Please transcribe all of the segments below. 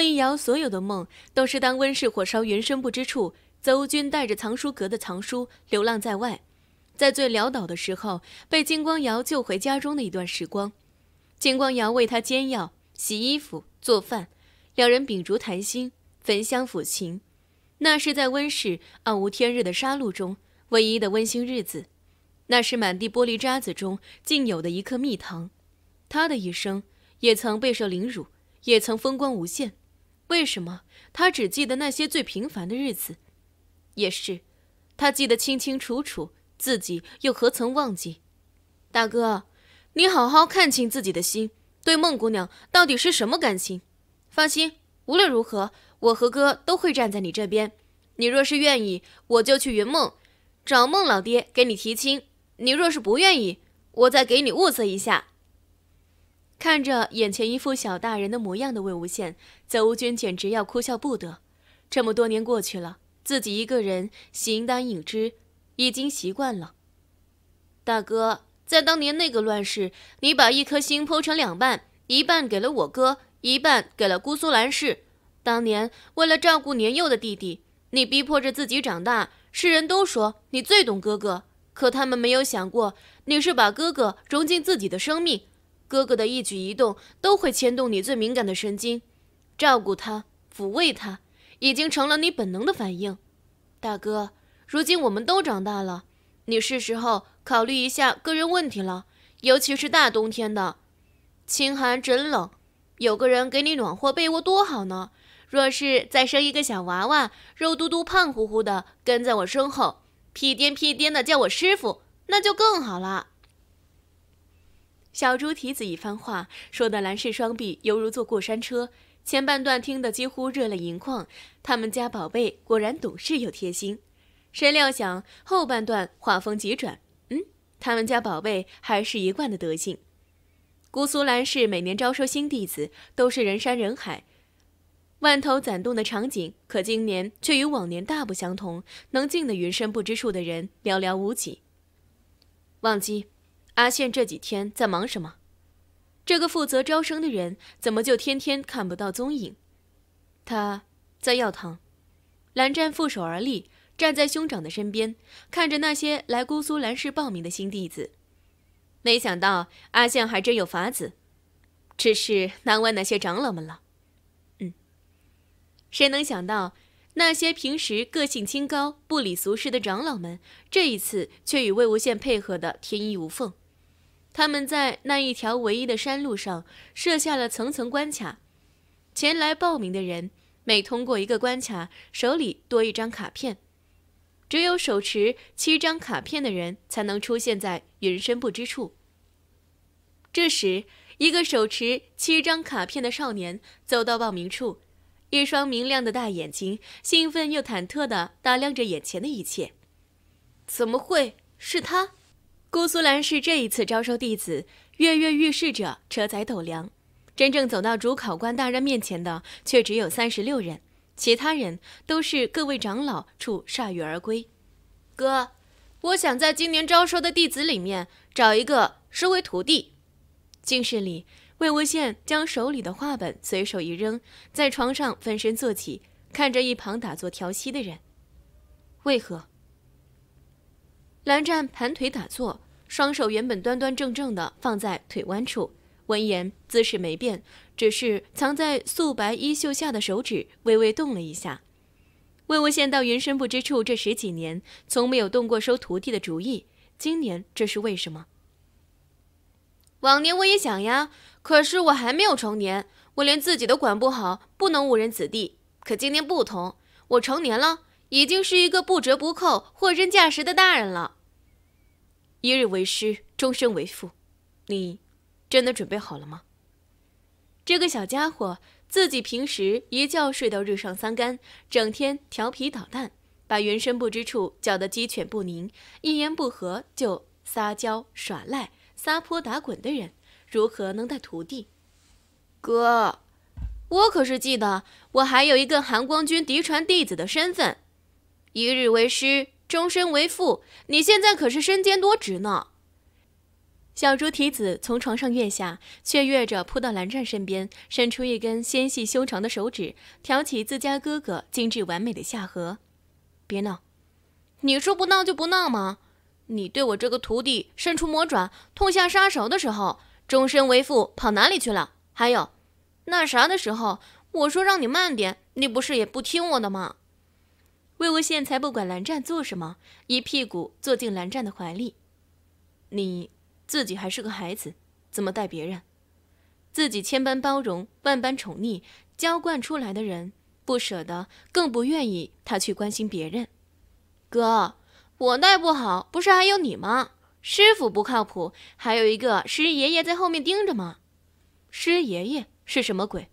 孟一瑶所有的梦都是当温室火烧云深不知处，邹军带着藏书阁的藏书流浪在外，在最潦倒的时候被金光瑶救回家中的一段时光。金光瑶为他煎药、洗衣服、做饭，两人秉烛谈心、焚香抚琴，那是在温室暗无天日的杀戮中唯一的温馨日子，那是满地玻璃渣子中竟有的一颗蜜糖。他的一生也曾备受凌辱，也曾风光无限。为什么他只记得那些最平凡的日子？也是，他记得清清楚楚，自己又何曾忘记？大哥，你好好看清自己的心，对孟姑娘到底是什么感情？放心，无论如何，我和哥都会站在你这边。你若是愿意，我就去云梦，找孟老爹给你提亲；你若是不愿意，我再给你物色一下。看着眼前一副小大人的模样的魏无羡，泽无君简直要哭笑不得。这么多年过去了，自己一个人形单影只，已经习惯了。大哥，在当年那个乱世，你把一颗心剖成两半，一半给了我哥，一半给了姑苏蓝氏。当年为了照顾年幼的弟弟，你逼迫着自己长大。世人都说你最懂哥哥，可他们没有想过，你是把哥哥融进自己的生命。哥哥的一举一动都会牵动你最敏感的神经，照顾他、抚慰他，已经成了你本能的反应。大哥，如今我们都长大了，你是时候考虑一下个人问题了。尤其是大冬天的，清寒真冷，有个人给你暖和被窝多好呢。若是再生一个小娃娃，肉嘟嘟、胖乎乎的，跟在我身后，屁颠屁颠的叫我师傅，那就更好了。小猪蹄子一番话说的兰氏双臂犹如坐过山车，前半段听得几乎热泪盈眶。他们家宝贝果然懂事又贴心。谁料想后半段画风急转，嗯，他们家宝贝还是一贯的德性。姑苏兰氏每年招收新弟子都是人山人海、万头攒动的场景，可今年却与往年大不相同，能进的云深不知处的人寥寥无几。忘机。阿羡这几天在忙什么？这个负责招生的人怎么就天天看不到踪影？他在药堂。蓝湛负手而立，站在兄长的身边，看着那些来姑苏蓝氏报名的新弟子。没想到阿羡还真有法子，只是难为那些长老们了。嗯，谁能想到？那些平时个性清高、不理俗事的长老们，这一次却与魏无羡配合得天衣无缝。他们在那一条唯一的山路上设下了层层关卡，前来报名的人每通过一个关卡，手里多一张卡片。只有手持七张卡片的人才能出现在云深不知处。这时，一个手持七张卡片的少年走到报名处。一双明亮的大眼睛，兴奋又忐忑地打量着眼前的一切。怎么会是他？姑苏兰氏这一次招收弟子，跃跃欲试者车载斗量，真正走到主考官大人面前的却只有三十六人，其他人都是各位长老处铩羽而归。哥，我想在今年招收的弟子里面找一个收为徒弟。进士里。魏无羡将手里的画本随手一扔，在床上翻身坐起，看着一旁打坐调息的人，为何？蓝湛盘腿打坐，双手原本端端正正的放在腿弯处，闻言姿势没变，只是藏在素白衣袖下的手指微微动了一下。魏无羡到云深不知处这十几年，从没有动过收徒弟的主意，今年这是为什么？往年我也想呀，可是我还没有成年，我连自己都管不好，不能误人子弟。可今年不同，我成年了，已经是一个不折不扣、货真价实的大人了。一日为师，终身为父，你真的准备好了吗？这个小家伙自己平时一觉睡到日上三竿，整天调皮捣蛋，把云深不知处搅得鸡犬不宁，一言不合就撒娇耍赖。撒泼打滚的人，如何能带徒弟？哥，我可是记得，我还有一个含光君嫡传弟子的身份。一日为师，终身为父。你现在可是身兼多职呢。小猪蹄子从床上跃下，雀跃着扑到蓝湛身边，伸出一根纤细修长的手指，挑起自家哥哥精致完美的下颌。别闹！你说不闹就不闹吗？你对我这个徒弟伸出魔爪、痛下杀手的时候，终身为父跑哪里去了？还有，那啥的时候，我说让你慢点，你不是也不听我的吗？魏无羡才不管蓝湛做什么，一屁股坐进蓝湛的怀里。你自己还是个孩子，怎么带别人？自己千般包容、万般宠溺、娇惯出来的人，不舍得，更不愿意他去关心别人。哥。我带不好，不是还有你吗？师傅不靠谱，还有一个师爷爷在后面盯着吗？师爷爷是什么鬼？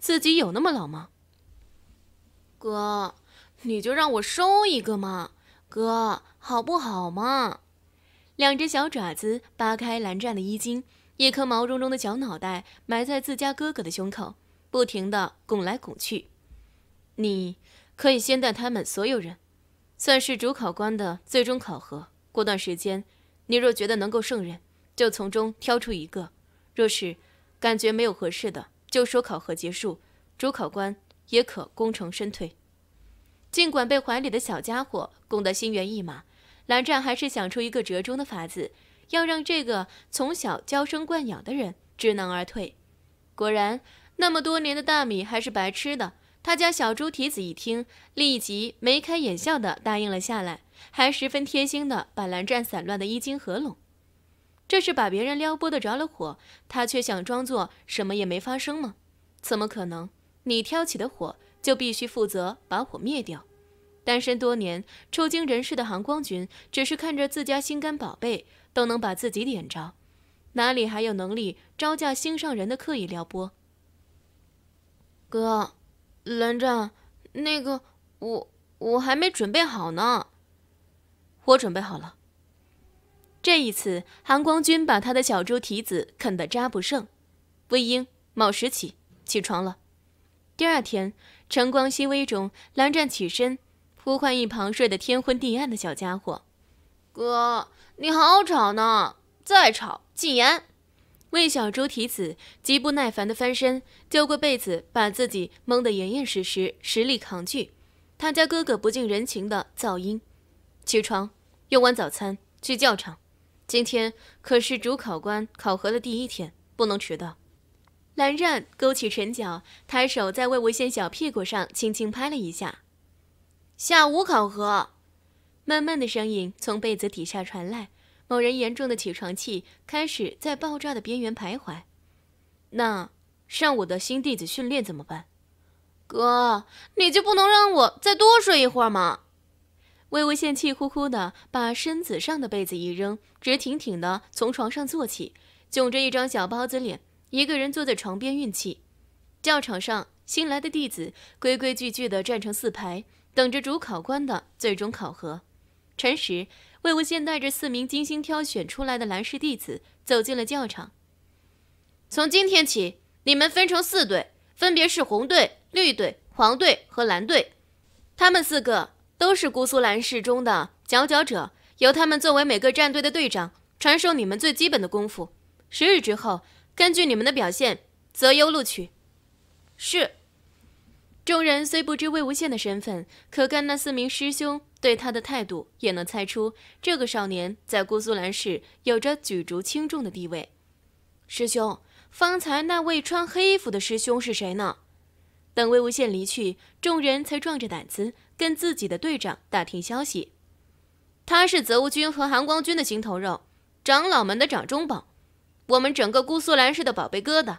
自己有那么老吗？哥，你就让我收一个嘛，哥，好不好嘛？两只小爪子扒开蓝湛的衣襟，一颗毛茸茸的小脑袋埋在自家哥哥的胸口，不停的拱来拱去。你可以先带他们所有人。算是主考官的最终考核。过段时间，你若觉得能够胜任，就从中挑出一个；若是感觉没有合适的，就说考核结束。主考官也可功成身退。尽管被怀里的小家伙供得心猿意马，蓝湛还是想出一个折中的法子，要让这个从小娇生惯养的人知难而退。果然，那么多年的大米还是白吃的。他家小猪蹄子一听，立即眉开眼笑的答应了下来，还十分贴心的把蓝湛散乱的衣襟合拢。这是把别人撩拨的着了火，他却想装作什么也没发生吗？怎么可能？你挑起的火就必须负责把火灭掉。单身多年出京人世的韩光君，只是看着自家心肝宝贝都能把自己点着，哪里还有能力招架心上人的刻意撩拨？哥。蓝湛，那个我我还没准备好呢，我准备好了。这一次韩光君把他的小猪蹄子啃得渣不剩。魏婴卯时起起床了。第二天晨光熹微中，蓝湛起身，呼唤一旁睡得天昏地暗的小家伙。哥，你好吵呢，再吵禁言。魏小猪蹄子极不耐烦的翻身，揪过被子把自己蒙得严严实实，实力抗拒他家哥哥不近人情的噪音。起床，用完早餐去教场，今天可是主考官考核的第一天，不能迟到。蓝湛勾起唇角，抬手在魏无羡小屁股上轻轻拍了一下。下午考核，闷闷的声音从被子底下传来。某人严重的起床气开始在爆炸的边缘徘徊。那上午的新弟子训练怎么办？哥，你就不能让我再多睡一会儿吗？魏无羡气呼呼地把身子上的被子一扔，直挺挺地从床上坐起，囧着一张小包子脸，一个人坐在床边运气。教场上，新来的弟子规规矩矩地站成四排，等着主考官的最终考核。陈实魏无羡带着四名精心挑选出来的蓝氏弟子走进了教场。从今天起，你们分成四队，分别是红队、绿队、黄队和蓝队。他们四个都是姑苏蓝氏中的佼佼者，由他们作为每个战队的队长，传授你们最基本的功夫。十日之后，根据你们的表现择优录取。是。众人虽不知魏无羡的身份，可看那四名师兄。对他的态度也能猜出，这个少年在姑苏兰氏有着举足轻重的地位。师兄，方才那位穿黑衣服的师兄是谁呢？等魏无羡离去，众人才壮着胆子跟自己的队长打听消息。他是泽芜君和韩光君的心头肉，长老们的掌中宝，我们整个姑苏兰氏的宝贝疙瘩。